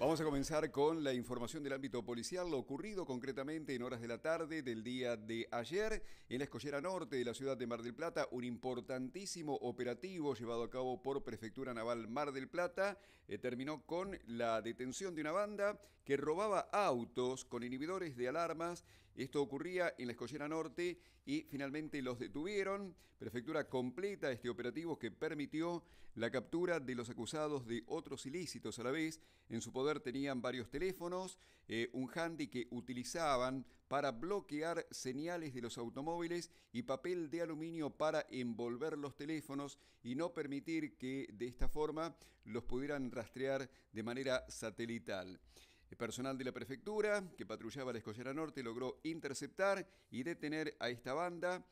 Vamos a comenzar con la información del ámbito policial, lo ocurrido concretamente en horas de la tarde del día de ayer en la escollera norte de la ciudad de Mar del Plata, un importantísimo operativo llevado a cabo por Prefectura Naval Mar del Plata eh, terminó con la detención de una banda que robaba autos con inhibidores de alarmas esto ocurría en la Escollera Norte y finalmente los detuvieron. Prefectura completa este operativo que permitió la captura de los acusados de otros ilícitos a la vez. En su poder tenían varios teléfonos, eh, un handy que utilizaban para bloquear señales de los automóviles y papel de aluminio para envolver los teléfonos y no permitir que de esta forma los pudieran rastrear de manera satelital. El personal de la prefectura que patrullaba la Escollera Norte logró interceptar y detener a esta banda.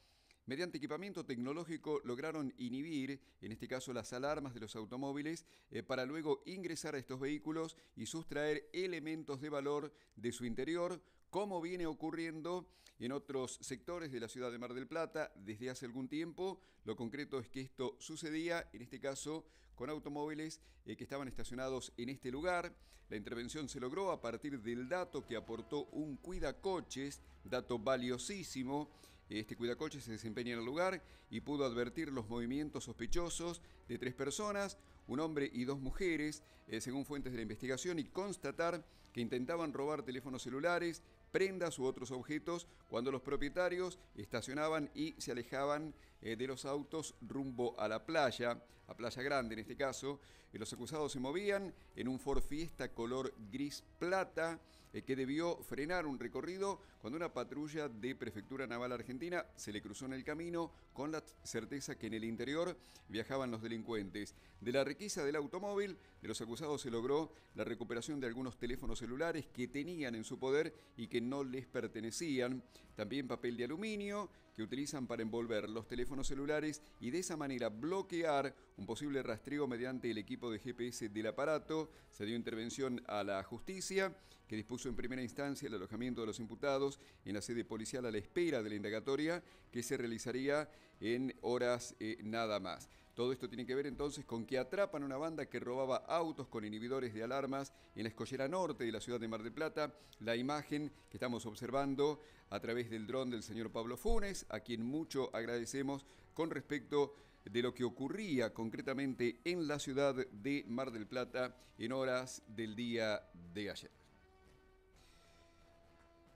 Mediante equipamiento tecnológico lograron inhibir, en este caso, las alarmas de los automóviles eh, para luego ingresar a estos vehículos y sustraer elementos de valor de su interior, como viene ocurriendo en otros sectores de la ciudad de Mar del Plata desde hace algún tiempo. Lo concreto es que esto sucedía, en este caso, con automóviles eh, que estaban estacionados en este lugar. La intervención se logró a partir del dato que aportó un cuidacoches, dato valiosísimo. Este cuidacoches se desempeña en el lugar y pudo advertir los movimientos sospechosos de tres personas, un hombre y dos mujeres, eh, según fuentes de la investigación, y constatar que intentaban robar teléfonos celulares, prendas u otros objetos cuando los propietarios estacionaban y se alejaban eh, de los autos rumbo a la playa, a Playa Grande en este caso. Eh, los acusados se movían en un Ford Fiesta color gris plata eh, que debió frenar un recorrido cuando una patrulla de Prefectura Naval Argentina se le cruzó en el camino con la certeza que en el interior viajaban los delincuentes. De la requisa del automóvil de los acusados se logró la recuperación de algunos teléfonos celulares que tenían en su poder y que no les pertenecían, también papel de aluminio que utilizan para envolver los teléfonos celulares y de esa manera bloquear un posible rastreo mediante el equipo de GPS del aparato. Se dio intervención a la justicia que dispuso en primera instancia el alojamiento de los imputados en la sede policial a la espera de la indagatoria que se realizaría en horas eh, nada más. Todo esto tiene que ver entonces con que atrapan a una banda que robaba autos con inhibidores de alarmas en la escollera norte de la ciudad de Mar del Plata. La imagen que estamos observando a través del dron del señor Pablo Funes, a quien mucho agradecemos con respecto de lo que ocurría concretamente en la ciudad de Mar del Plata en horas del día de ayer.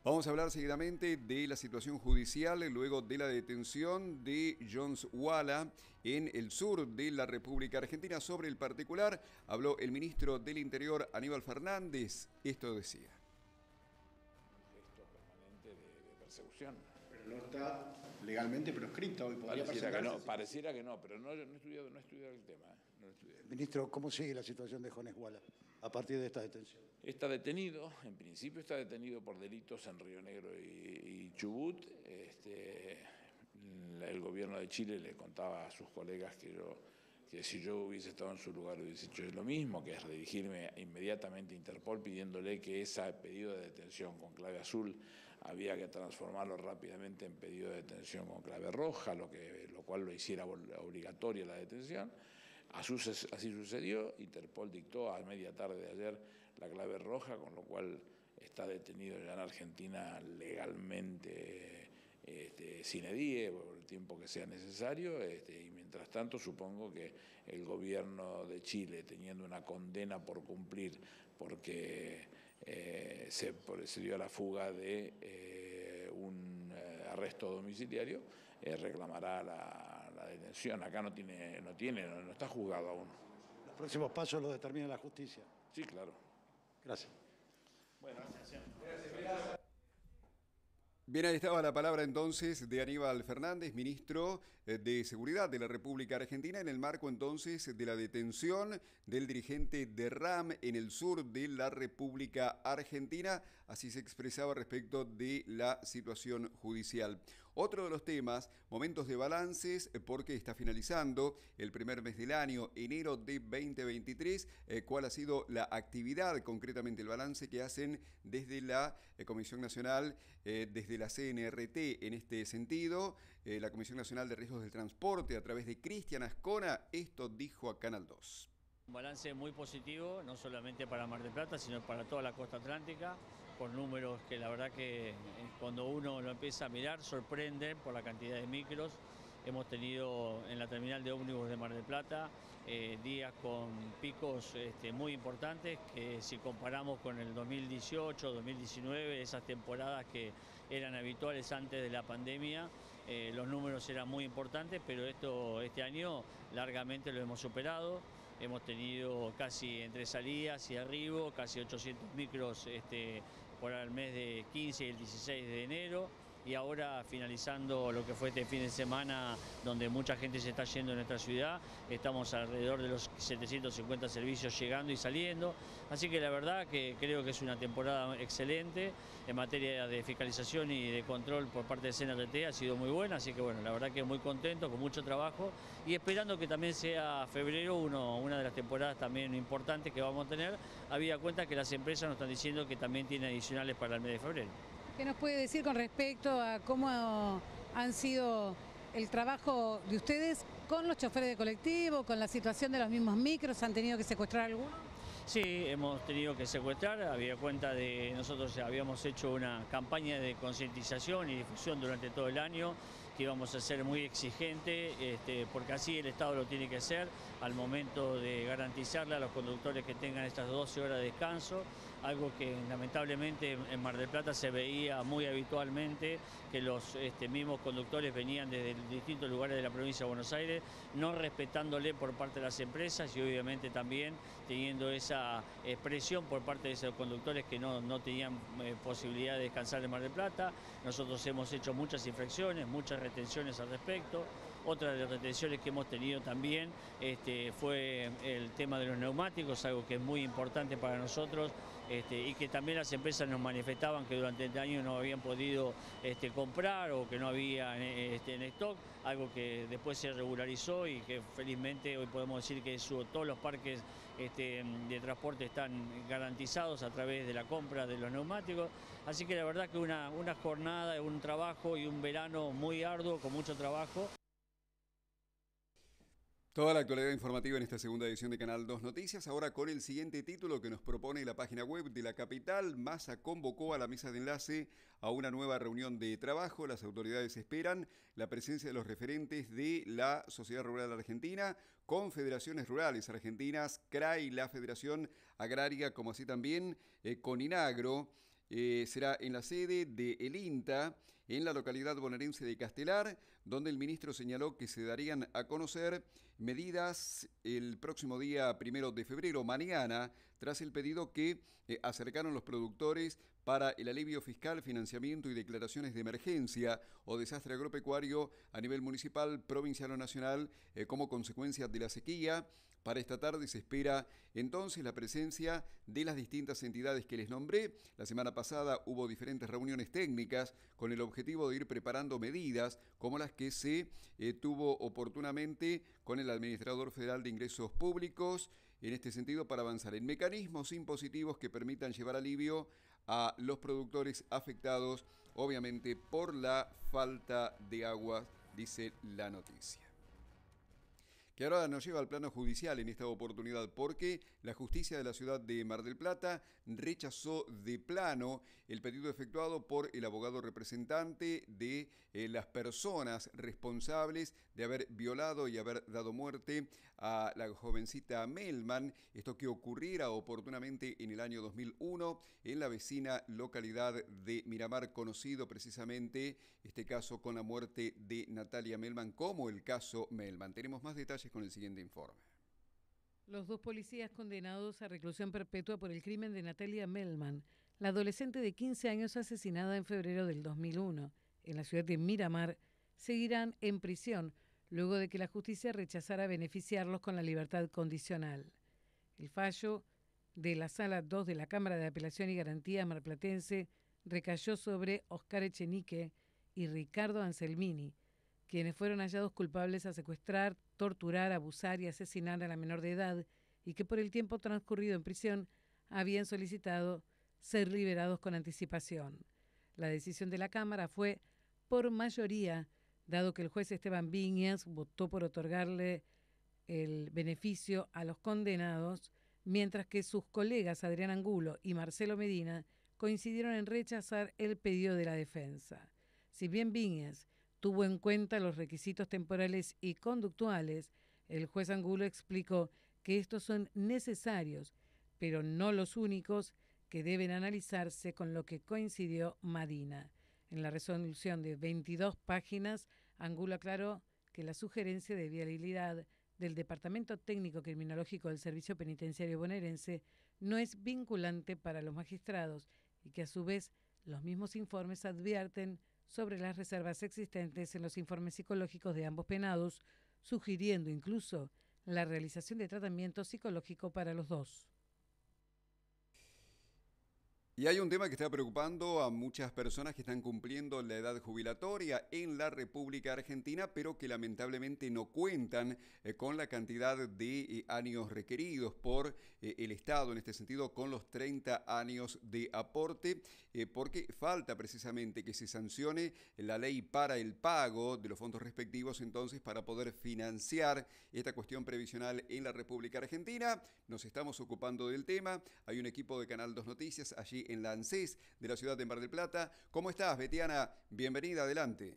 Vamos a hablar seguidamente de la situación judicial luego de la detención de Jones Walla en el sur de la República Argentina. Sobre el particular habló el ministro del Interior Aníbal Fernández. Esto decía. Esto permanente de, persecución. Pero no está legalmente proscrito. hoy. Pareciera que, no, pero no he estudiado el tema. ¿eh? Ministro, ¿cómo sigue la situación de Jones Guala a partir de esta detención? Está detenido, en principio está detenido por delitos en Río Negro y, Chubut. Este, el gobierno de Chile le contaba a sus colegas que que si yo hubiese estado en su lugar hubiese hecho lo mismo, que es dirigirme inmediatamente a Interpol pidiéndole que ese pedido de detención con clave azul había que transformarlo rápidamente en pedido de detención con clave roja, lo, que, lo cual lo hiciera obligatoria la detención. Así sucedió, Interpol dictó a media tarde de ayer la clave roja, con lo cual está detenido ya en Argentina legalmente este, sin edie, por el tiempo que sea necesario, este, y mientras tanto supongo que el gobierno de Chile, teniendo una condena por cumplir, porque eh, se, dio a la fuga de eh, un eh, arresto domiciliario, reclamará la la detención. Acá no tiene, no tiene, no, está juzgado aún. Los próximos pasos los determina la justicia. Sí, claro. Gracias. Bueno, gracias. gracias. Bien, ahí estaba la palabra entonces de Aníbal Fernández, ministro eh, de Seguridad de la República Argentina, en el marco entonces de la detención del dirigente de RAM en el sur de la República Argentina. Así se expresaba respecto de la situación judicial. Otro de los temas, momentos de balances, eh, porque está finalizando el primer mes del año, enero de 2023, eh, cuál ha sido la actividad, concretamente el balance que hacen desde la eh, Comisión Nacional, desde la CNRT en este sentido, la Comisión Nacional de Riesgos del Transporte a través de Cristian Ascona, esto dijo a Canal 2. Un balance muy positivo, no solamente para Mar del Plata, sino para toda la costa atlántica con números que la verdad que eh, cuando uno lo empieza a mirar sorprende por la cantidad de micros. Hemos tenido en la terminal de ómnibus de Mar del Plata eh, días con picos este, muy importantes que si comparamos con el 2018, 2019, esas temporadas que eran habituales antes de la pandemia, eh, los números eran muy importantes, pero esto este año largamente lo hemos superado. Hemos tenido casi entre salidas y arribo, casi 800 micros este, por el mes de 15 y el 16 de enero y ahora finalizando lo que fue este fin de semana donde mucha gente se está yendo en nuestra ciudad, estamos alrededor de los 750 servicios llegando y saliendo, así que la verdad que creo que es una temporada excelente en materia de fiscalización y de control por parte de CNRT, ha sido muy buena, así que bueno, la verdad que muy contento, con mucho trabajo y esperando que también sea febrero uno, una de las temporadas también importantes que vamos a tener, había cuenta que las empresas nos están diciendo que también tienen adicionales para el mes de febrero. ¿Qué nos puede decir con respecto a cómo han sido el trabajo de ustedes con los choferes de colectivo, con la situación de los mismos micros? ¿Han tenido que secuestrar alguno? Sí, hemos tenido que secuestrar, había cuenta de, nosotros habíamos hecho una campaña de concientización y difusión durante todo el año, que íbamos a ser muy exigente, este, porque así el Estado lo tiene que hacer al momento de garantizarle a los conductores que tengan estas 12 horas de descanso, algo que lamentablemente en Mar del Plata se veía muy habitualmente, que los este, mismos conductores venían desde distintos lugares de la provincia de Buenos Aires, no respetándole por parte de las empresas y obviamente también teniendo esa expresión por parte de esos conductores que no, tenían eh, posibilidad de descansar en Mar del Plata. Nosotros hemos hecho muchas infracciones, muchas retenciones al respecto. Otra de las retenciones que hemos tenido también este, fue el tema de los neumáticos, algo que es muy importante para nosotros este, y que también las empresas nos manifestaban que durante este año no habían podido este, comprar o que no había este, en stock, algo que después se regularizó y que felizmente hoy podemos decir que todos los parques de transporte están garantizados a través de la compra de los neumáticos. Así que la verdad que una, una jornada, un trabajo y un verano muy arduo, con mucho trabajo. Toda la actualidad informativa en esta segunda edición de Canal 2 Noticias, ahora con el siguiente título que nos propone la página web de la capital. Massa convocó a la mesa de enlace a una nueva reunión de trabajo. Las autoridades esperan la presencia de los referentes de la Sociedad Rural Argentina, Confederaciones Rurales Argentinas, CRAI, la Federación Agraria, como así también eh, con Coninagro. Eh, será en la sede de El INTA en la localidad bonaerense de Castelar, donde el ministro señaló que se darían a conocer medidas el próximo día primero de febrero, mañana, tras el pedido que eh, acercaron los productores para el alivio fiscal, financiamiento y declaraciones de emergencia o desastre agropecuario a nivel municipal, provincial o nacional eh, como consecuencia de la sequía para esta tarde se espera entonces la presencia de las distintas entidades que les nombré. La semana pasada hubo diferentes reuniones técnicas con el objetivo de ir preparando medidas como las que se eh, tuvo oportunamente con el Administrador Federal de Ingresos Públicos en este sentido para avanzar en mecanismos impositivos que permitan llevar alivio a los productores afectados, obviamente, por la falta de agua, dice la noticia. Y ahora nos lleva al plano judicial en esta oportunidad, porque la justicia de la ciudad de Mar del Plata rechazó de plano el pedido efectuado por el abogado representante de eh, las personas responsables de haber violado y haber dado muerte a la jovencita Melman, esto que ocurriera oportunamente en el año 2001 en la vecina localidad de Miramar, conocido precisamente este caso con la muerte de Natalia Melman como el caso Melman. Tenemos más detalles con el siguiente informe. Los dos policías condenados a reclusión perpetua por el crimen de Natalia Melman, la adolescente de 15 años asesinada en febrero del 2001 en la ciudad de Miramar, seguirán en prisión luego de que la justicia rechazara beneficiarlos con la libertad condicional. El fallo de la Sala 2 de la Cámara de Apelación y Garantía marplatense recayó sobre Oscar Echenique y Ricardo Anselmini, quienes fueron hallados culpables a secuestrar, torturar, abusar y asesinar a la menor de edad y que por el tiempo transcurrido en prisión habían solicitado ser liberados con anticipación. La decisión de la Cámara fue por mayoría, dado que el juez Esteban Viñas votó por otorgarle el beneficio a los condenados, mientras que sus colegas Adrián Angulo y Marcelo Medina coincidieron en rechazar el pedido de la defensa. Si bien Viñas tuvo en cuenta los requisitos temporales y conductuales, el juez Angulo explicó que estos son necesarios, pero no los únicos que deben analizarse con lo que coincidió Madina. En la resolución de 22 páginas, Angulo aclaró que la sugerencia de viabilidad del Departamento Técnico Criminológico del Servicio Penitenciario Bonaerense no es vinculante para los magistrados y que a su vez los mismos informes advierten sobre las reservas existentes en los informes psicológicos de ambos penados, sugiriendo incluso la realización de tratamiento psicológico para los dos. Y hay un tema que está preocupando a muchas personas que están cumpliendo la edad jubilatoria en la República Argentina, pero que lamentablemente no cuentan eh, con la cantidad de eh, años requeridos por eh, el Estado, en este sentido, con los 30 años de aporte, porque falta precisamente que se sancione la ley para el pago de los fondos respectivos, entonces, para poder financiar esta cuestión previsional en la República Argentina. Nos estamos ocupando del tema. Hay un equipo de Canal 2 Noticias allí en la ANSES de la ciudad de Mar del Plata. ¿Cómo estás, Betiana? Bienvenida, adelante.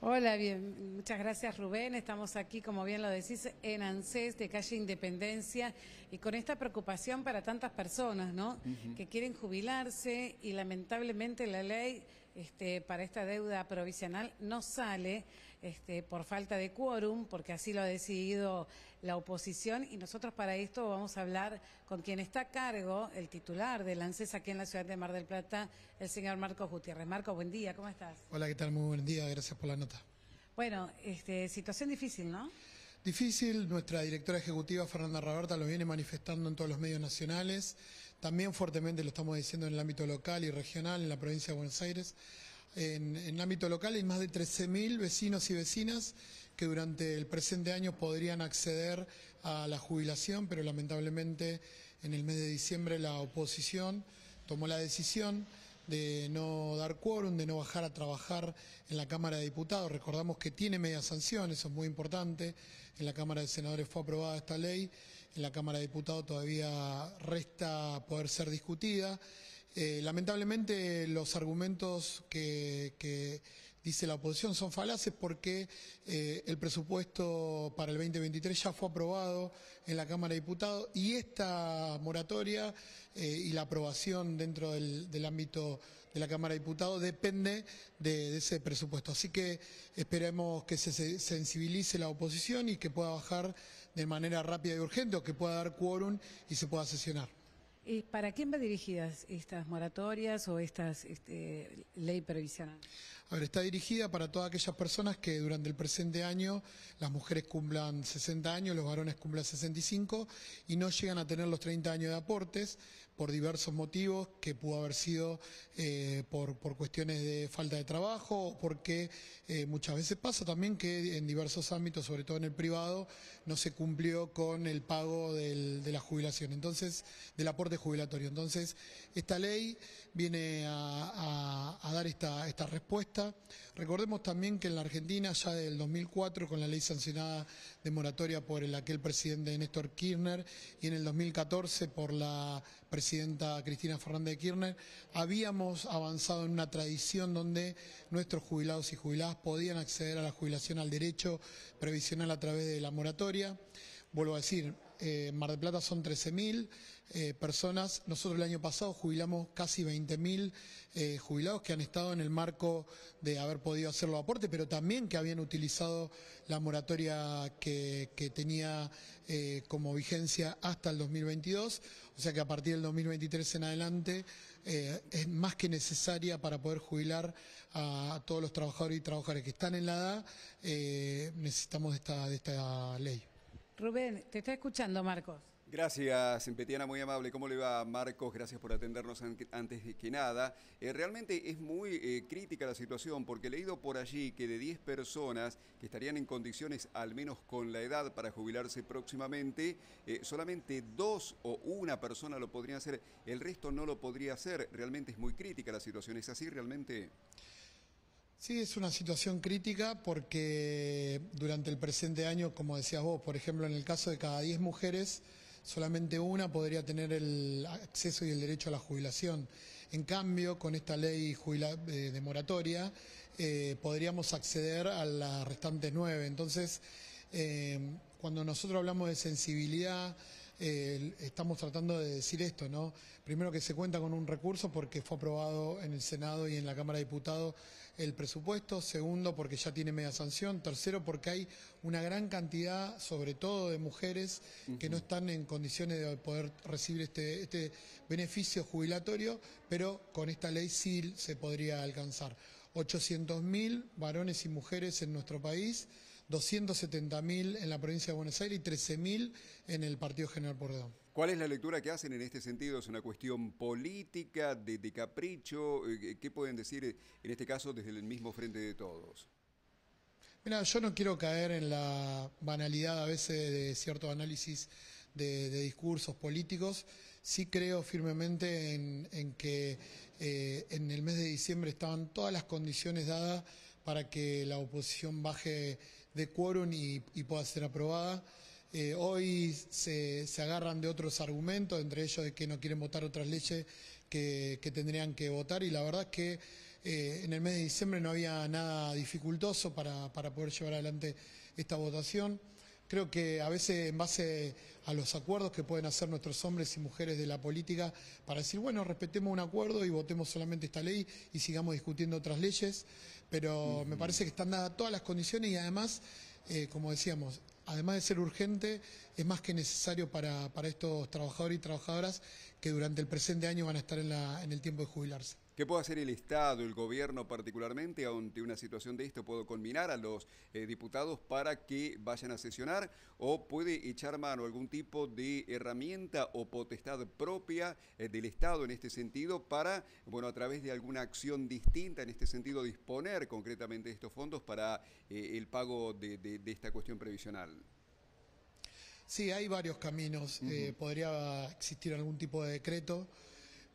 Hola, bien, muchas gracias Rubén. Estamos aquí, como bien lo decís, en ANSES de calle Independencia y con esta preocupación para tantas personas, ¿no? Que quieren jubilarse y lamentablemente la ley este, para esta deuda provisional no sale. Este, por falta de quórum, porque así lo ha decidido la oposición. Y nosotros para esto vamos a hablar con quien está a cargo, el titular de ANSES aquí en la ciudad de Mar del Plata, el señor Marcos Gutiérrez. Marco, buen día, ¿cómo estás? Hola, ¿qué tal? Muy buen día, gracias por la nota. Bueno, este, situación difícil, ¿no? Difícil, nuestra directora ejecutiva Fernanda Roberta lo viene manifestando en todos los medios nacionales, también fuertemente lo estamos diciendo en el ámbito local y regional, en la provincia de Buenos Aires en, ámbito local hay más de 13.000 vecinos y vecinas que durante el presente año podrían acceder a la jubilación, pero lamentablemente en el mes de diciembre la oposición tomó la decisión de no dar quórum, de no bajar a trabajar en la Cámara de Diputados. Recordamos que tiene media sanción, eso es muy importante. En la Cámara de Senadores fue aprobada esta ley, en la Cámara de Diputados todavía resta poder ser discutida. Eh, lamentablemente los argumentos que, dice la oposición son falaces porque eh, el presupuesto para el 2023 ya fue aprobado en la Cámara de Diputados y esta moratoria eh, y la aprobación dentro del, ámbito de la Cámara de Diputados depende de, ese presupuesto. Así que esperemos que se sensibilice la oposición y que pueda bajar de manera rápida y urgente o que pueda dar quórum y se pueda sesionar. ¿Para quién va dirigidas estas moratorias o esta este, ley previsional? A está dirigida para todas aquellas personas que durante el presente año las mujeres cumplan 60 años, los varones cumplan 65 y no llegan a tener los 30 años de aportes, por diversos motivos, que pudo haber sido eh, por, por, cuestiones de falta de trabajo o porque eh, muchas veces pasa también que en diversos ámbitos, sobre todo en el privado, no se cumplió con el pago de la jubilación, entonces, del aporte jubilatorio. Entonces, esta ley viene a, dar esta, respuesta. Recordemos también que en la Argentina, ya del 2004, con la ley sancionada de moratoria por el aquel presidente Néstor Kirchner y en el 2014 por la presidenta Cristina Fernández de Kirchner, habíamos avanzado en una tradición donde nuestros jubilados y jubiladas podían acceder a la jubilación al derecho previsional a través de la moratoria. Vuelvo a decir, en eh, Mar del Plata son 13.000, eh, personas. Nosotros el año pasado jubilamos casi 20.000 eh, jubilados que han estado en el marco de haber podido hacer los aportes, pero también que habían utilizado la moratoria que, tenía eh, como vigencia hasta el 2022. O sea que a partir del 2023 en adelante es más que necesaria para poder jubilar a, todos los trabajadores y trabajadoras que están en la edad. necesitamos de esta ley. Rubén, te está escuchando, Marcos. Gracias, Empetiana, muy amable. ¿Cómo le va, Marcos? Gracias por atendernos antes que nada. Eh, realmente es muy eh, crítica la situación porque he leído por allí que de 10 personas que estarían en condiciones, al menos con la edad, para jubilarse próximamente, eh, solamente dos o una persona lo podrían hacer, el resto no lo podría hacer. Realmente es muy crítica la situación. ¿Es así realmente? Sí, es una situación crítica porque durante el presente año, como decías vos, por ejemplo, en el caso de cada 10 mujeres, solamente una podría tener el acceso y el derecho a la jubilación. En cambio, con esta ley eh, de moratoria, eh, podríamos acceder a las restantes nueve. Entonces, eh, cuando nosotros hablamos de sensibilidad, estamos tratando de decir esto, ¿no? Primero que se cuenta con un recurso porque fue aprobado en el Senado y en la Cámara de Diputados el presupuesto, segundo porque ya tiene media sanción, tercero porque hay una gran cantidad, sobre todo de mujeres, que no están en condiciones de poder recibir este, este beneficio jubilatorio, pero con esta ley sí se podría alcanzar. 800.000 varones y mujeres en nuestro país, 270.000 en la provincia de Buenos Aires y 13.000 en el Partido General Pordón. ¿Cuál es la lectura que hacen en este sentido? ¿Es una cuestión política, de, capricho? Eh, ¿Qué pueden decir eh, en este caso desde el mismo frente de todos? Mira, yo no quiero caer en la banalidad a veces de cierto análisis de, discursos políticos. Sí creo firmemente en, que eh, en el mes de diciembre estaban todas las condiciones dadas para que la oposición baje de quórum y pueda ser aprobada. Eh, hoy se, agarran de otros argumentos, entre ellos de que no quieren votar otras leyes que, tendrían que votar y la verdad es que eh, en el mes de diciembre no había nada dificultoso para, poder llevar adelante esta votación. Creo que a veces en base a los acuerdos que pueden hacer nuestros hombres y mujeres de la política para decir, bueno, respetemos un acuerdo y votemos solamente esta ley y sigamos discutiendo otras leyes, pero me parece que están dadas todas las condiciones y además, eh, como decíamos, además de ser urgente, es más que necesario para, estos trabajadores y trabajadoras que durante el presente año van a estar en, en el tiempo de jubilarse. ¿Qué puede hacer el Estado, el gobierno particularmente ante una situación de esto? ¿Puedo combinar a los eh, diputados para que vayan a sesionar o puede echar mano algún tipo de herramienta o potestad propia eh, del Estado en este sentido para, bueno, a través de alguna acción distinta en este sentido, disponer concretamente de estos fondos para eh, el pago de, esta cuestión previsional? Sí, hay varios caminos. podría existir algún tipo de decreto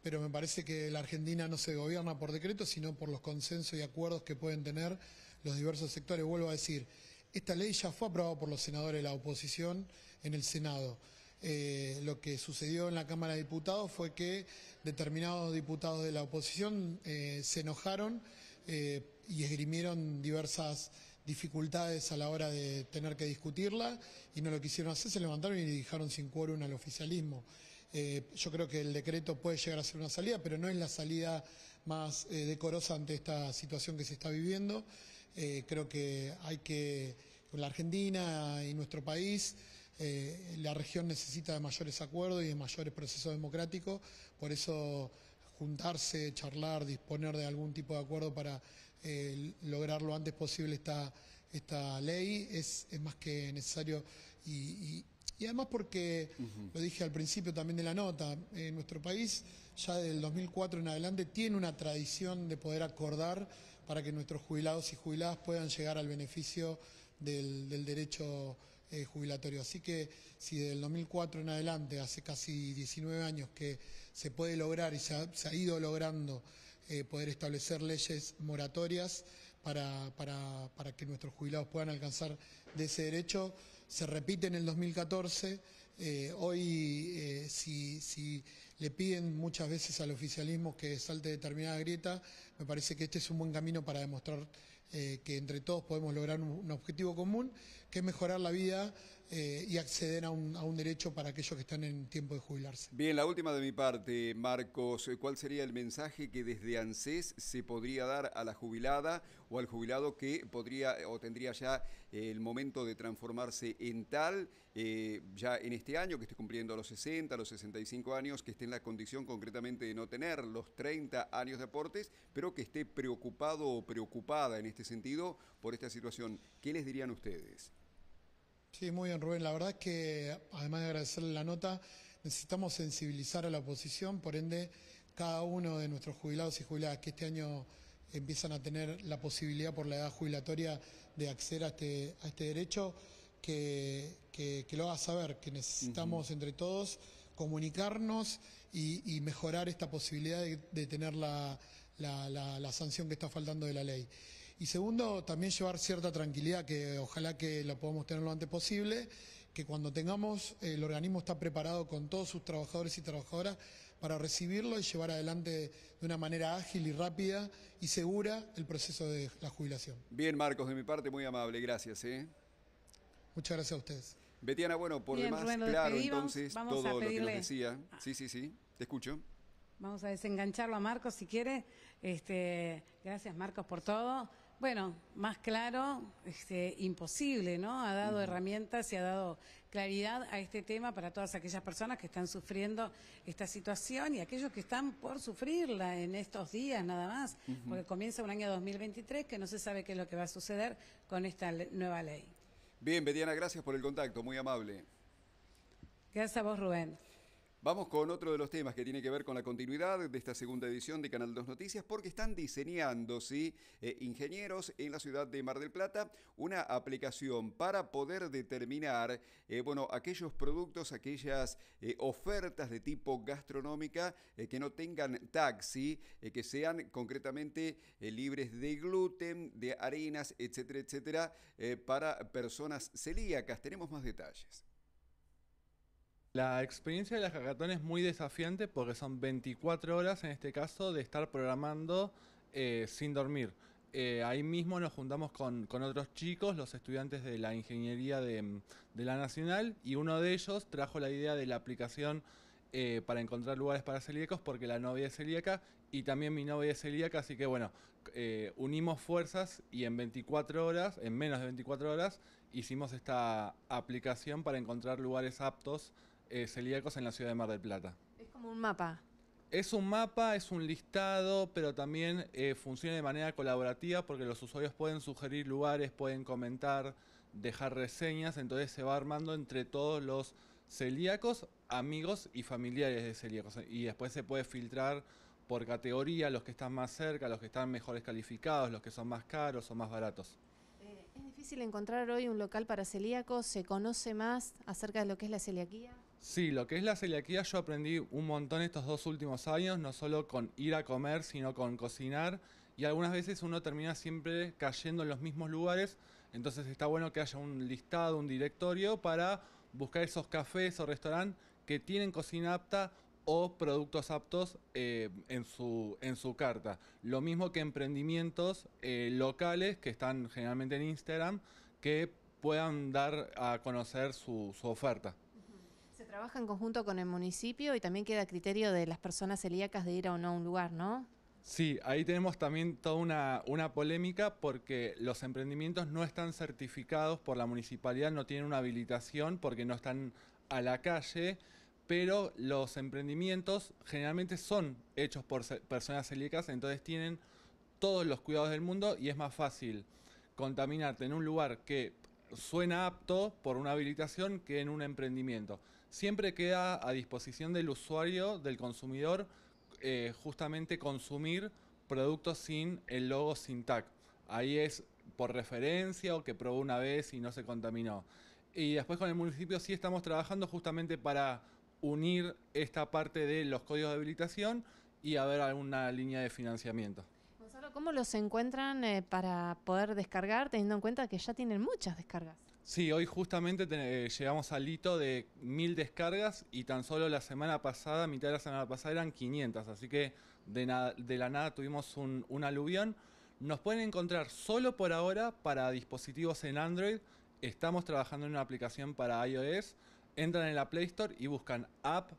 pero me parece que la Argentina no se gobierna por decreto, sino por los consensos y acuerdos que pueden tener los diversos sectores. Vuelvo a decir, esta ley ya fue aprobada por los senadores de la oposición en el Senado. Eh, lo que sucedió en la Cámara de Diputados fue que determinados diputados de la oposición eh, se enojaron eh, y esgrimieron diversas dificultades a la hora de tener que discutirla y no lo quisieron hacer, se levantaron y dijeron sin quórum al oficialismo. Eh, yo creo que el decreto puede llegar a ser una salida, pero no es la salida más eh, decorosa ante esta situación que se está viviendo. Eh, creo que hay que, con la Argentina y nuestro país, la región necesita de mayores acuerdos y de mayores procesos democráticos, por eso juntarse, charlar, disponer de algún tipo de acuerdo para lograr lo antes posible esta, esta ley es, más que necesario y y además porque, lo dije al principio también de la nota, eh, nuestro país ya del 2004 en adelante tiene una tradición de poder acordar para que nuestros jubilados y jubiladas puedan llegar al beneficio del, derecho eh, jubilatorio. Así que si del 2004 en adelante, hace casi 19 años que se puede lograr y se ha, ido logrando eh, poder establecer leyes moratorias para, para que nuestros jubilados puedan alcanzar de ese derecho, se repite en el 2014. Eh, hoy, eh, si, si, le piden muchas veces al oficialismo que salte determinada grieta, me parece que este es un buen camino para demostrar eh, que entre todos podemos lograr un, un objetivo común, que es mejorar la vida eh, y acceder a un, derecho para aquellos que están en tiempo de jubilarse. Bien, la última de mi parte, Marcos, eh, ¿cuál sería el mensaje que desde ANSES se podría dar a la jubilada o al jubilado que podría eh, o tendría ya el momento de transformarse en tal, ya en este año, que esté cumpliendo a los 60, los 65 años, que esté en la condición concretamente de no tener los 30 años de aportes, pero que esté preocupado o preocupada en este sentido por esta situación? ¿Qué les dirían ustedes? Sí, muy bien, Rubén. La verdad es que, además de agradecerle la nota, necesitamos sensibilizar a la oposición, por ende, cada uno de nuestros jubilados y jubiladas que este año empiezan a tener la posibilidad por la edad jubilatoria de acceder a este, este derecho, que, lo haga saber, que necesitamos entre todos comunicarnos y, mejorar esta posibilidad de, tener la sanción que está faltando de la ley. Y segundo, también llevar cierta tranquilidad, que ojalá que la podamos tener lo antes posible, que cuando tengamos, eh, el organismo está preparado con todos sus trabajadores y trabajadoras para recibirlo y llevar adelante de una manera ágil y rápida y segura el proceso de la jubilación. Bien, Marcos, de mi parte, muy amable, gracias. ¿eh? Muchas gracias a ustedes. Betiana, bueno, por demás, claro, entonces, todo lo que nos decía. Sí, sí, sí, te escucho. Vamos a desengancharlo a Marcos si quiere. Este, gracias Marcos por todo. Bueno, más claro, este, imposible, ¿no? Ha dado herramientas y ha dado claridad a este tema para todas aquellas personas que están sufriendo esta situación y aquellos que están por sufrirla en estos días nada más, porque comienza un año 2023 que no se sabe qué es lo que va a suceder con esta nueva ley. Bien, Betiana, gracias por el contacto, muy amable. Gracias a vos, Rubén. Vamos con otro de los temas que tiene que ver con la continuidad de esta segunda edición de Canal 2 Noticias, porque están diseñando, ¿sí? Eh, ingenieros en la ciudad de Mar del Plata, una aplicación para poder determinar, eh, bueno, aquellos productos, aquellas eh, ofertas de tipo gastronómica que no tengan taxi, que sean concretamente libres de gluten, de harinas, etcétera, etcétera, para personas celíacas. Tenemos más detalles. La experiencia de la hackathon es muy desafiante porque son 24 horas en este caso de estar programando eh, sin dormir. Eh, ahí mismo nos juntamos con, otros chicos, los estudiantes de la ingeniería mm, de, la Nacional, y uno de ellos trajo la idea de la aplicación eh, para encontrar lugares para celíacos porque la novia es celíaca y también mi novia es celíaca, así que bueno, unimos fuerzas y en 24 horas, en menos de 24 horas, hicimos esta aplicación para encontrar lugares aptos celíacos eh, en la ciudad de Mar del Plata. Es como un mapa. Es un mapa, es un listado, pero también eh, funciona de manera colaborativa porque los usuarios pueden sugerir lugares, pueden comentar, dejar reseñas, entonces se va armando entre todos los celíacos, amigos y familiares de celíacos. Y después se puede filtrar por categoría, los que están más cerca, los que están mejores calificados, los que son más caros o más baratos. Eh, ¿Es difícil encontrar hoy un local para celíacos? ¿Se conoce más acerca de lo que es la celiaquía? Sí, lo que es la celiaquía yo aprendí un montón estos dos últimos años, no solo con ir a comer, sino con cocinar. Y algunas veces uno termina siempre cayendo en los mismos lugares, entonces está bueno que haya un listado, un directorio para buscar esos cafés o restaurantes que tienen cocina apta o productos aptos eh, en, su, en su carta. Lo mismo que emprendimientos eh, locales que están generalmente en Instagram que puedan dar a conocer su oferta trabaja en conjunto con el municipio y también queda a criterio de las personas celíacas de ir o no a un lugar, ¿no? Sí, ahí tenemos también toda una, una, polémica porque los emprendimientos no están certificados por la municipalidad, no tienen una habilitación porque no están a la calle, pero los emprendimientos generalmente son hechos por personas celíacas, entonces tienen todos los cuidados del mundo y es más fácil contaminarte en un lugar que suena apto por una habilitación que en un emprendimiento siempre queda a disposición del usuario, del consumidor, eh, justamente consumir productos sin el logo sin tag. Ahí es por referencia o que probó una vez y no se contaminó. Y después con el municipio sí estamos trabajando justamente para unir esta parte de los códigos de habilitación y haber alguna línea de financiamiento. ¿cómo los encuentran eh, para poder descargar, teniendo en cuenta que ya tienen muchas descargas? Sí, hoy justamente eh, llegamos al hito de mil descargas y tan solo la semana pasada, mitad de la semana pasada, eran 500, así que de, la nada tuvimos un, aluvión. Nos pueden encontrar solo por ahora para dispositivos en Android. Estamos trabajando en una aplicación para iOS. Entran en la Play Store y buscan App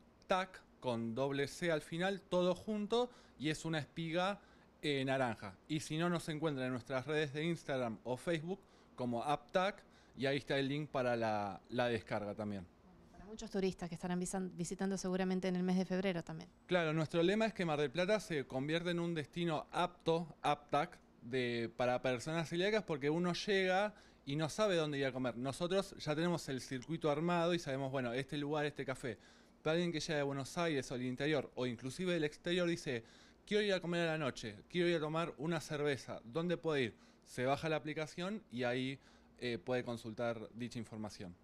con doble C al final, todo junto, y es una espiga eh, naranja. Y si no, nos encuentran en nuestras redes de Instagram o Facebook como Aptac. y ahí está el link para la, descarga también. para muchos turistas que estarán visitando seguramente en el mes de febrero también. Claro, nuestro lema es que Mar del Plata se convierte en un destino apto, Aptac, de, para personas celíacas porque uno llega y no sabe dónde ir a comer. Nosotros ya tenemos el circuito armado y sabemos, bueno, este lugar, este café. Para alguien que llega de Buenos Aires o el interior o inclusive del exterior dice quiero ir a comer a la noche, quiero ir a tomar una cerveza, ¿dónde puedo ir? Se baja la aplicación y ahí eh, puede consultar dicha información.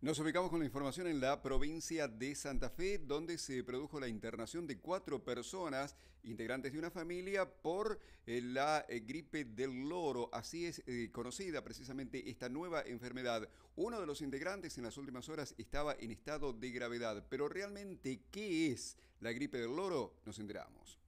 Nos ubicamos con la información en la provincia de Santa Fe, donde se produjo la internación de cuatro personas integrantes de una familia por eh, la eh, gripe del loro. Así es eh, conocida precisamente esta nueva enfermedad. Uno de los integrantes en las últimas horas estaba en estado de gravedad, pero realmente, ¿qué es la gripe del loro? Nos enteramos.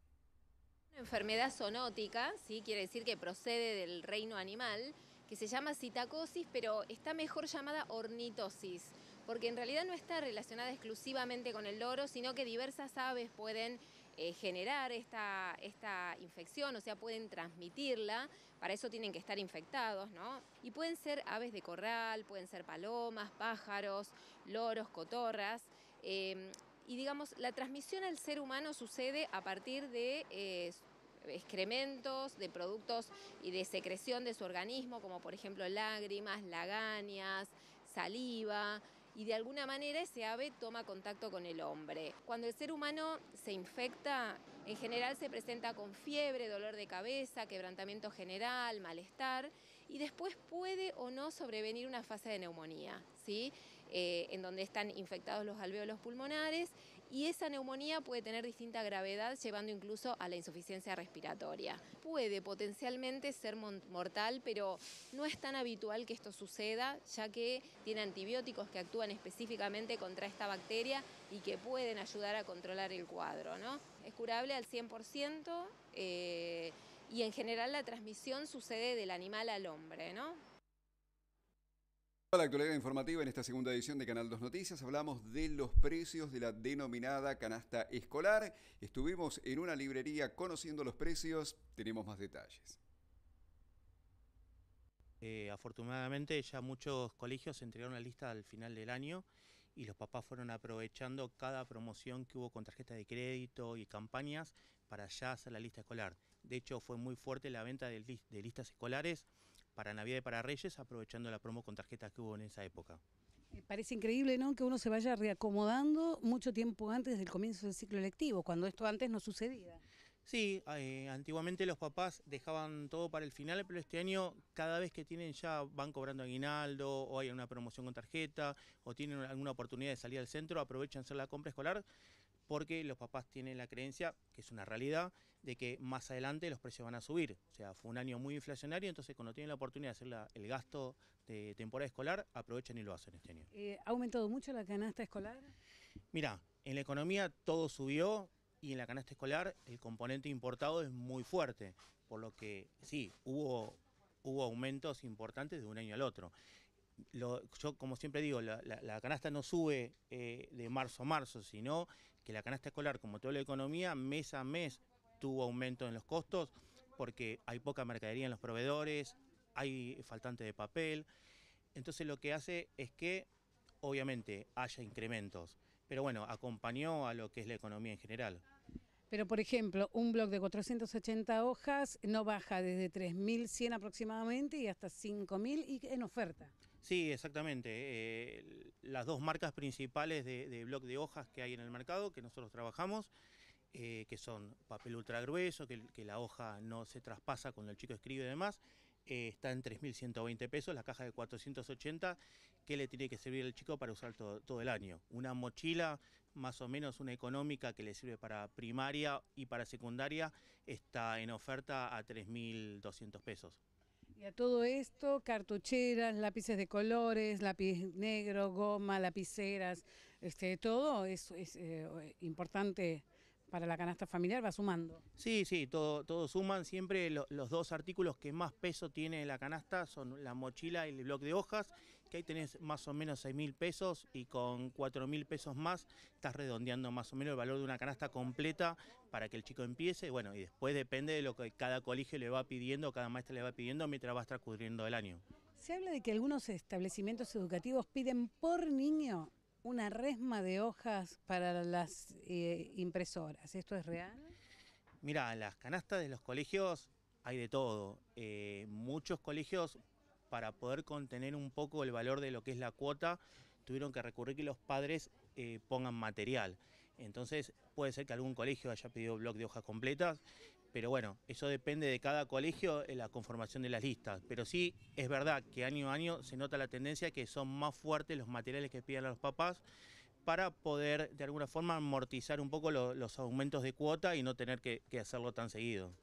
Una enfermedad zoonótica, ¿sí? quiere decir que procede del reino animal que se llama citacosis, pero está mejor llamada ornitosis, porque en realidad no está relacionada exclusivamente con el loro, sino que diversas aves pueden eh, generar esta, esta infección, o sea, pueden transmitirla, para eso tienen que estar infectados, ¿no? Y pueden ser aves de corral, pueden ser palomas, pájaros, loros, cotorras. Eh, y digamos, la transmisión al ser humano sucede a partir de eh, excrementos, de productos y de secreción de su organismo, como por ejemplo lágrimas, lagañas, saliva, y de alguna manera ese ave toma contacto con el hombre. Cuando el ser humano se infecta, en general se presenta con fiebre, dolor de cabeza, quebrantamiento general, malestar y después puede o no sobrevenir una fase de neumonía, ¿sí? Eh, en donde están infectados los alvéolos pulmonares y esa neumonía puede tener distinta gravedad llevando incluso a la insuficiencia respiratoria. Puede potencialmente ser mortal, pero no es tan habitual que esto suceda, ya que tiene antibióticos que actúan específicamente contra esta bacteria y que pueden ayudar a controlar el cuadro. ¿no? Es curable al 100%. Eh, y en general la transmisión sucede del animal al hombre, ¿no? Hola, actualidad informativa en esta segunda edición de Canal 2 Noticias. Hablamos de los precios de la denominada canasta escolar. Estuvimos en una librería conociendo los precios. Tenemos más detalles. Eh, afortunadamente ya muchos colegios entregaron la lista al final del año y los papás fueron aprovechando cada promoción que hubo con tarjeta de crédito y campañas para ya hacer la lista escolar. De hecho fue muy fuerte la venta de, de listas escolares para Navidad y para Reyes, aprovechando la promo con tarjetas que hubo en esa época. Parece increíble, ¿no? Que uno se vaya reacomodando mucho tiempo antes del comienzo del ciclo electivo, cuando esto antes no sucedía. Sí, eh, antiguamente los papás dejaban todo para el final, pero este año cada vez que tienen ya van cobrando aguinaldo o hay una promoción con tarjeta o tienen alguna oportunidad de salir al centro, aprovechan hacer la compra escolar porque los papás tienen la creencia, que es una realidad, de que más adelante los precios van a subir. O sea, fue un año muy inflacionario, entonces cuando tienen la oportunidad de hacer el gasto de temporada escolar, aprovechan y lo hacen este año. Eh, ¿Ha aumentado mucho la canasta escolar? Mira, en la economía todo subió y en la canasta escolar el componente importado es muy fuerte, por lo que sí, hubo, hubo aumentos importantes de un año al otro. yo como siempre digo, la, canasta no sube eh, de marzo a marzo, sino que la canasta escolar, como toda la economía, mes a mes tuvo aumento en los costos porque hay poca mercadería en los proveedores, hay faltante de papel. Entonces lo que hace es que obviamente haya incrementos, pero bueno, acompañó a lo que es la economía en general. Pero, por ejemplo, un blog de 480 hojas no baja desde 3.100 aproximadamente y hasta 5.000 en oferta. Sí, exactamente. Eh, las dos marcas principales de, de bloc de hojas que hay en el mercado, que nosotros trabajamos, eh, que son papel ultra grueso, que, la hoja no se traspasa cuando el chico escribe y demás, eh, está en 3.120 pesos, la caja de 480, que le tiene que servir al chico para usar todo, todo, el año. Una mochila, más o menos una económica que le sirve para primaria y para secundaria, está en oferta a 3.200 pesos. Y a todo esto, cartucheras, lápices de colores, lápiz negro, goma, lapiceras, este, todo es, eh, importante para la canasta familiar va sumando. Sí, sí, todo, todo suman. Siempre los dos artículos que más peso tiene la canasta son la mochila y el bloque de hojas, que ahí tenés más o menos 6 mil pesos y con 4 mil pesos más estás redondeando más o menos el valor de una canasta completa para que el chico empiece. Bueno, y después depende de lo que cada colegio le va pidiendo, cada maestra le va pidiendo mientras va transcurriendo el año. Se habla de que algunos establecimientos educativos piden por niño una resma de hojas para las eh, impresoras. ¿Esto es real? Mira, las canastas de los colegios hay de todo. Eh, muchos colegios, para poder contener un poco el valor de lo que es la cuota, tuvieron que recurrir que los padres eh, pongan material. Entonces puede ser que algún colegio haya pedido bloc de hojas completas pero bueno, eso depende de cada colegio en la conformación de las listas. Pero sí, es verdad que año a año se nota la tendencia que son más fuertes los materiales que piden a los papás para poder de alguna forma amortizar un poco los aumentos de cuota y no tener que hacerlo tan seguido.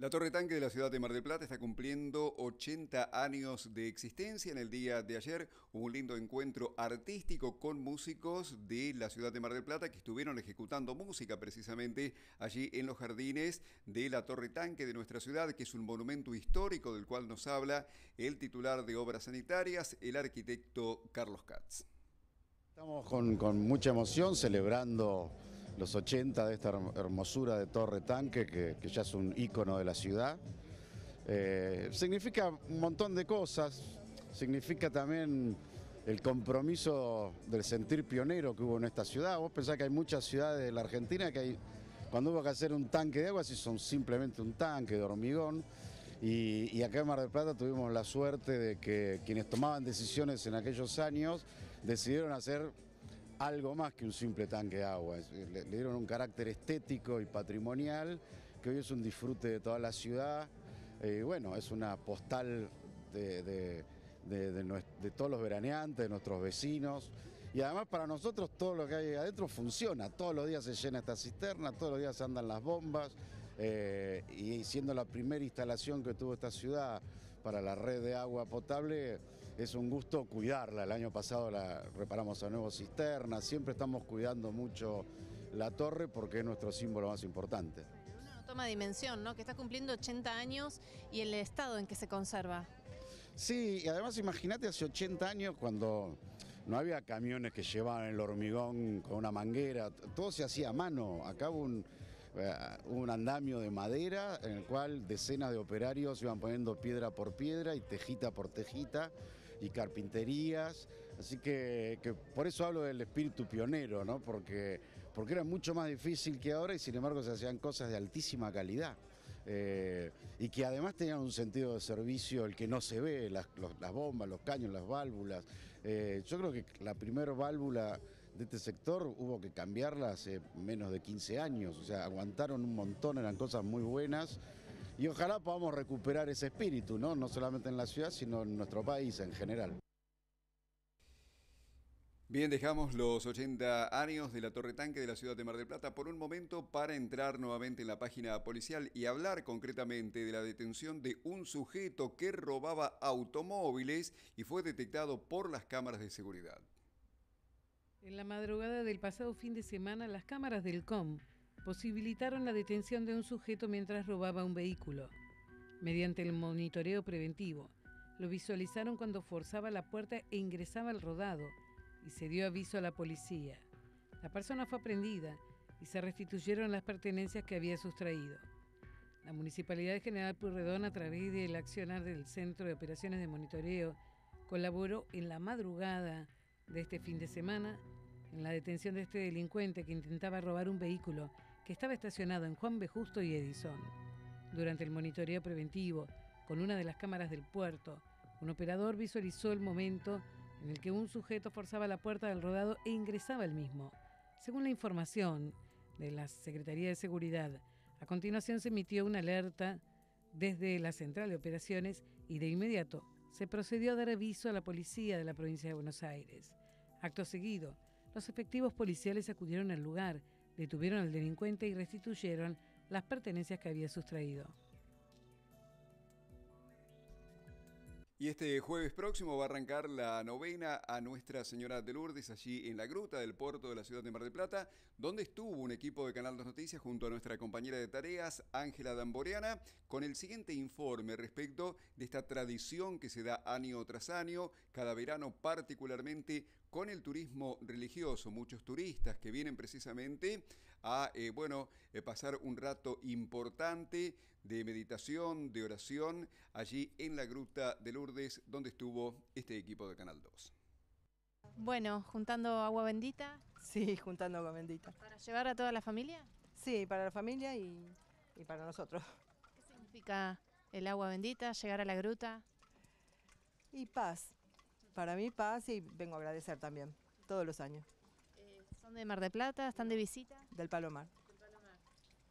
La Torre Tanque de la ciudad de Mar del Plata está cumpliendo 80 años de existencia. En el día de ayer hubo un lindo encuentro artístico con músicos de la ciudad de Mar del Plata que estuvieron ejecutando música precisamente allí en los jardines de la Torre Tanque de nuestra ciudad, que es un monumento histórico del cual nos habla el titular de Obras Sanitarias, el arquitecto Carlos Katz. Estamos con, con mucha emoción celebrando los 80 de esta hermosura de Torre Tanque, que, ya es un ícono de la ciudad. Eh, significa un montón de cosas, significa también el compromiso del sentir pionero que hubo en esta ciudad. Vos pensás que hay muchas ciudades de la Argentina que cuando hubo que hacer un tanque de agua, si son simplemente un tanque de hormigón. Y, y, acá en Mar del Plata tuvimos la suerte de que quienes tomaban decisiones en aquellos años decidieron hacer algo más que un simple tanque de agua. Le, dieron un carácter estético y patrimonial que hoy es un disfrute de toda la ciudad. Eh, bueno, es una postal de, todos los veraneantes, de nuestros vecinos. Y además para nosotros todo lo que hay adentro funciona. Todos los días se llena esta cisterna, todos los días andan las bombas. Eh, y siendo la primera instalación que tuvo esta ciudad para la red de agua potable, es un gusto cuidarla. El año pasado la reparamos a nuevo cisterna, siempre estamos cuidando mucho la torre porque es nuestro símbolo más importante. Uno no toma dimensión, ¿no? Que está cumpliendo 80 años y el estado en que se conserva. Sí, y además imagínate hace 80 años cuando no había camiones que llevaban el hormigón con una manguera, todo se hacía a mano. Acá hubo un, eh, un andamio de madera en el cual decenas de operarios iban poniendo piedra por piedra y tejita por tejita y carpinterías. Así que, por eso hablo del espíritu pionero, Porque, porque era mucho más difícil que ahora y sin embargo se hacían cosas de altísima calidad. Eh, y que además tenían un sentido de servicio el que no se ve, las, bombas, los caños, las válvulas. Eh, yo creo que la primera válvula de este sector hubo que cambiarla hace menos de 15 años, o sea, aguantaron un montón, eran cosas muy buenas y ojalá podamos recuperar ese espíritu, ¿no? no solamente en la ciudad, sino en nuestro país en general. Bien, dejamos los 80 años de la Torre Tanque de la ciudad de Mar del Plata por un momento para entrar nuevamente en la página policial y hablar concretamente de la detención de un sujeto que robaba automóviles y fue detectado por las cámaras de seguridad. En la madrugada del pasado fin de semana, las cámaras del COM posibilitaron la detención de un sujeto mientras robaba un vehículo. Mediante el monitoreo preventivo, lo visualizaron cuando forzaba la puerta e ingresaba al rodado y se dio aviso a la policía. La persona fue aprendida y se restituyeron las pertenencias que había sustraído. La Municipalidad de General Purredón, a través del accionar del Centro de Operaciones de Monitoreo, colaboró en la madrugada de este fin de semana en la detención de este delincuente que intentaba robar un vehículo que estaba estacionado en Juan B. Justo y Edison. Durante el monitoreo preventivo, con una de las cámaras del puerto, un operador visualizó el momento en el que un sujeto forzaba la puerta del rodado e ingresaba el mismo. Según la información de la Secretaría de Seguridad, a continuación se emitió una alerta desde la central de operaciones y de inmediato se procedió a dar aviso a la policía de la provincia de Buenos Aires. Acto seguido, los efectivos policiales acudieron al lugar Detuvieron al delincuente y restituyeron las pertenencias que había sustraído. Y este jueves próximo va a arrancar la novena a Nuestra Señora de Lourdes, allí en la gruta del puerto de la ciudad de Mar del Plata, donde estuvo un equipo de Canal 2 Noticias junto a nuestra compañera de tareas, Ángela Damboreana, con el siguiente informe respecto de esta tradición que se da año tras año, cada verano particularmente con el turismo religioso. Muchos turistas que vienen precisamente a, eh, bueno, eh, pasar un rato importante de meditación, de oración, allí en la Gruta de Lourdes, donde estuvo este equipo de Canal 2. Bueno, juntando agua bendita. Sí, juntando agua bendita. ¿Para llevar a toda la familia? Sí, para la familia y, y para nosotros. ¿Qué significa el agua bendita, llegar a la gruta? Y paz. Para mí paz y vengo a agradecer también, todos los años de Mar de Plata? ¿Están de visita? Del Palomar.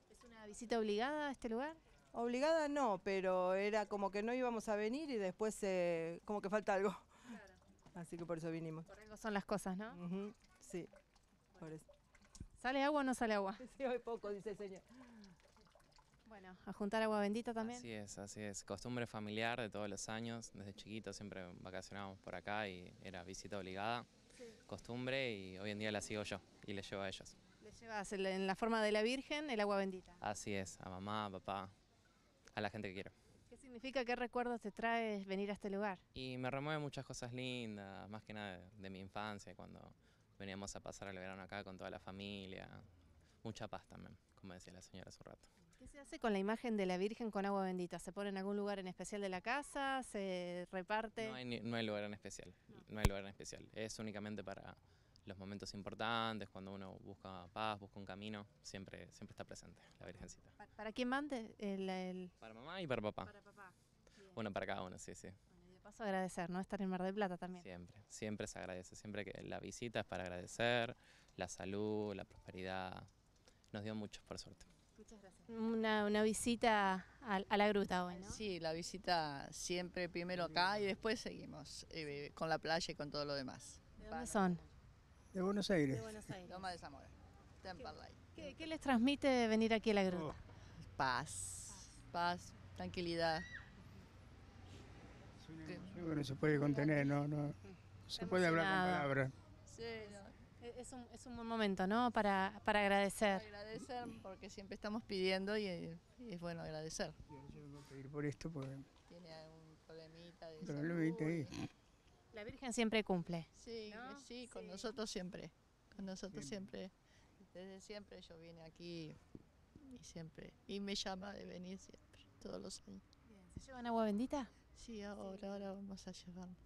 ¿Es una visita obligada a este lugar? Obligada no, pero era como que no íbamos a venir y después eh, como que falta algo. Así que por eso vinimos. Por algo son las cosas, ¿no? Sí, ¿Sale agua o no sale agua? Sí, hoy poco, dice el señor. Bueno, a juntar agua bendita también. Así es, así es. Costumbre familiar de todos los años. Desde chiquito siempre vacacionábamos por acá y era visita obligada costumbre y hoy en día la sigo yo y le llevo a ellos. Le llevas en la forma de la Virgen el agua bendita. Así es, a mamá, a papá, a la gente que quiero. ¿Qué significa, qué recuerdos te trae venir a este lugar? Y me remueve muchas cosas lindas, más que nada de, de mi infancia, cuando veníamos a pasar el verano acá con toda la familia. Mucha paz también, como decía la señora hace un rato. ¿Qué se hace con la imagen de la Virgen con agua bendita? ¿Se pone en algún lugar en especial de la casa? ¿Se reparte? No hay, lugar en especial, no. hay lugar en especial. Es únicamente para los momentos importantes, cuando uno busca paz, busca un camino, siempre, siempre está presente la Virgencita. ¿Para, quién mande? El, Para mamá y para papá. Para papá. Bueno, para cada uno, sí, sí. y de paso agradecer, ¿no? Estar en Mar del Plata también. Siempre, siempre se agradece. Siempre que la visita es para agradecer, la salud, la prosperidad. Nos dio mucho, por suerte. Una, una visita a, la gruta ¿bueno? Sí, la visita siempre primero acá y después seguimos eh, con la playa y con todo lo demás. ¿De dónde son? De Buenos Aires. De Buenos Aires. de Zamora. ¿Qué, les transmite venir aquí a la gruta? Oh. Paz, paz, tranquilidad. Bueno, se puede contener, no, no, se puede hablar con palabras. Sí, es un, es un buen momento, ¿no? Para, para agradecer. Para agradecer, porque siempre estamos pidiendo y, es bueno agradecer. Yo, no pedir por esto porque... Tiene algún problemita de La Virgen siempre cumple. Eh, sí, sí, con nosotros siempre. Con nosotros siempre. Desde siempre yo vine aquí y siempre. Y me llama de venir siempre, todos los años. ¿Se llevan agua bendita? Sí, ahora, ahora vamos a llevarnos.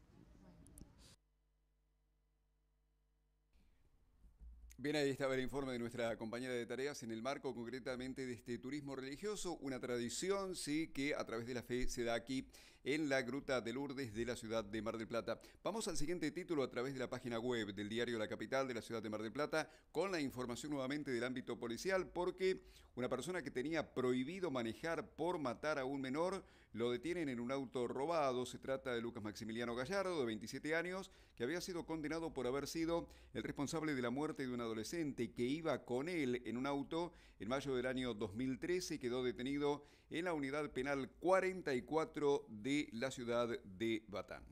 Bien, ahí estaba el informe de nuestra compañera de tareas en el marco concretamente de este turismo religioso, una tradición, sí, que a través de la fe se da aquí en la Gruta de Lourdes de la ciudad de Mar del Plata. Vamos al siguiente título a través de la página web del diario La Capital de la ciudad de Mar del Plata con la información nuevamente del ámbito policial porque una persona que tenía prohibido manejar por matar a un menor lo detienen en un auto robado. Se trata de Lucas Maximiliano Gallardo, de 27 años, que había sido condenado por haber sido el responsable de la muerte de un adolescente que iba con él en un auto en mayo del año 2013 quedó detenido en la Unidad Penal 44 de la ciudad de Batán.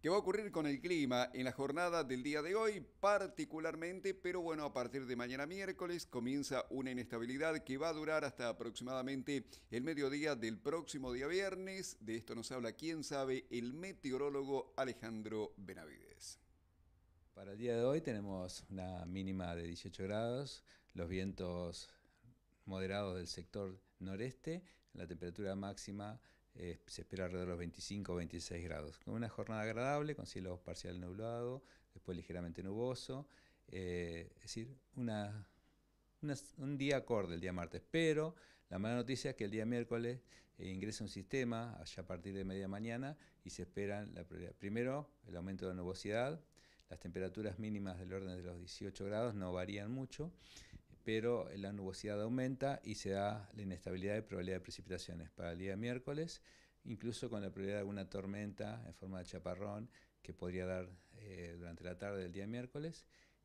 ¿Qué va a ocurrir con el clima en la jornada del día de hoy? Particularmente, pero bueno, a partir de mañana miércoles comienza una inestabilidad que va a durar hasta aproximadamente el mediodía del próximo día viernes. De esto nos habla, quién sabe, el meteorólogo Alejandro Benavides. Para el día de hoy tenemos una mínima de 18 grados, los vientos moderados del sector noreste, la temperatura máxima eh, se espera alrededor de los 25 o 26 grados. Con una jornada agradable, con cielo parcial nublado, después ligeramente nuboso, eh, es decir, una, un día acorde el día martes. Pero la mala noticia es que el día miércoles eh, ingresa un sistema allá a partir de media mañana y se esperan la, primero el aumento de la nubosidad, las temperaturas mínimas del orden de los 18 grados no varían mucho pero la nubosidad aumenta y se da la inestabilidad de probabilidad de precipitaciones para el día miércoles, incluso con la probabilidad de alguna tormenta en forma de chaparrón que podría dar eh, durante la tarde del día miércoles,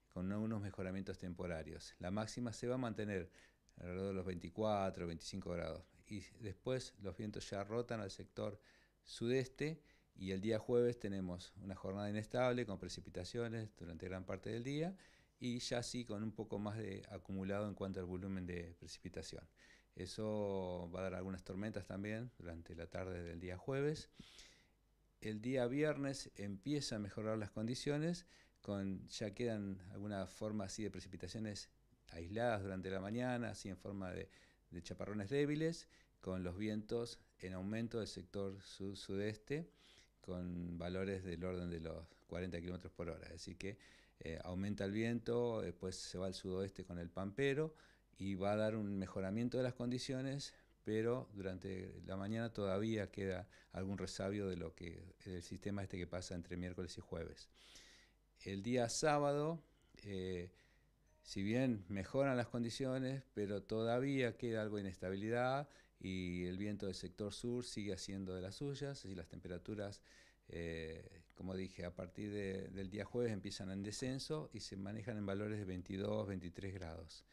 con unos mejoramientos temporarios. La máxima se va a mantener alrededor de los 24, 25 grados. Y después los vientos ya rotan al sector sudeste y el día jueves tenemos una jornada inestable con precipitaciones durante gran parte del día y ya sí con un poco más de acumulado en cuanto al volumen de precipitación. Eso va a dar algunas tormentas también durante la tarde del día jueves. El día viernes empieza a mejorar las condiciones, con, ya quedan alguna forma así de precipitaciones aisladas durante la mañana, así en forma de, chaparrones débiles, con los vientos en aumento del sector sudeste con valores del orden de los 40 km por hora. que eh, aumenta el viento, después se va al sudoeste con el pampero y va a dar un mejoramiento de las condiciones, pero durante la mañana todavía queda algún resabio de lo que el sistema este que pasa entre miércoles y jueves. El día sábado, eh, si bien mejoran las condiciones, pero todavía queda algo de inestabilidad y el viento del sector sur sigue haciendo de las suyas, y las temperaturas eh, como dije, a partir del día jueves empiezan en descenso y se manejan en valores de 22, 23 grados.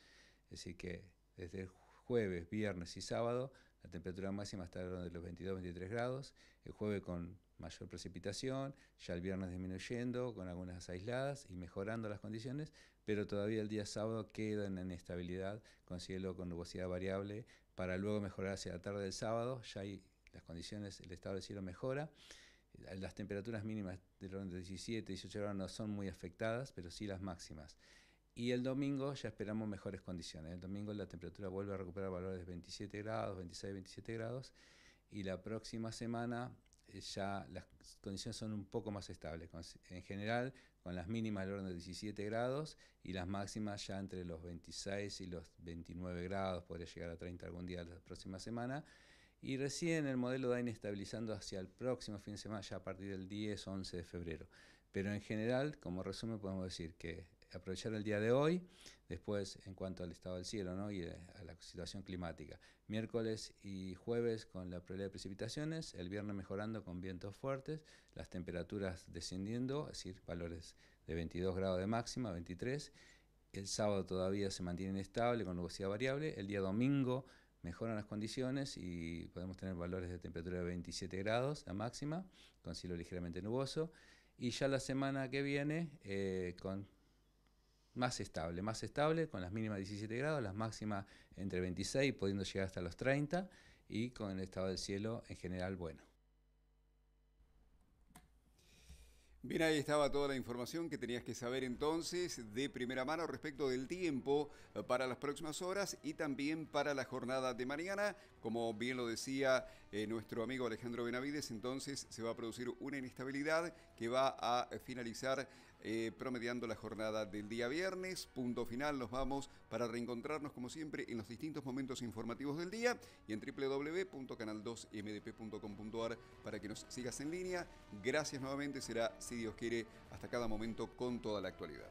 Es decir que desde el jueves, viernes y sábado la temperatura máxima estará de los 22, 23 grados. El jueves con mayor precipitación, ya el viernes disminuyendo con algunas aisladas y mejorando las condiciones, pero todavía el día sábado quedan en estabilidad con cielo con nubosidad variable para luego mejorar hacia la tarde del sábado, ya hay las condiciones, el estado del cielo mejora las temperaturas mínimas del orden de 17, 18 grados no son muy afectadas, pero sí las máximas. Y el domingo ya esperamos mejores condiciones. El domingo la temperatura vuelve a recuperar valores de 27 grados, 26, 27 grados. Y la próxima semana eh, ya las condiciones son un poco más estables. En general, con las mínimas del orden de 17 grados y las máximas ya entre los 26 y los 29 grados, podría llegar a 30 algún día la próxima semana y recién el modelo da inestabilizando hacia el próximo fin de semana, ya a partir del 10 o 11 de febrero. Pero en general, como resumen, podemos decir que aprovechar el día de hoy, después en cuanto al estado del cielo ¿no? y eh, a la situación climática. Miércoles y jueves con la probabilidad de precipitaciones, el viernes mejorando con vientos fuertes, las temperaturas descendiendo, es decir, valores de 22 grados de máxima, 23. El sábado todavía se mantiene inestable con nubosidad variable, el día domingo mejoran las condiciones y podemos tener valores de temperatura de 27 grados a máxima, con cielo ligeramente nuboso, y ya la semana que viene eh, con más estable, más estable, con las mínimas 17 grados, las máximas entre 26, pudiendo llegar hasta los 30, y con el estado del cielo en general bueno. Bien, ahí estaba toda la información que tenías que saber entonces de primera mano respecto del tiempo eh, para las próximas horas y también para la jornada de mañana. Como bien lo decía eh, nuestro amigo Alejandro Benavides, entonces se va a producir una inestabilidad que va a eh, finalizar eh, promediando la jornada del día viernes. Punto final, nos vamos para reencontrarnos como siempre en los distintos momentos informativos del día y en www.canal2mdp.com.ar para que nos sigas en línea. Gracias nuevamente, será, si Dios quiere, hasta cada momento con toda la actualidad.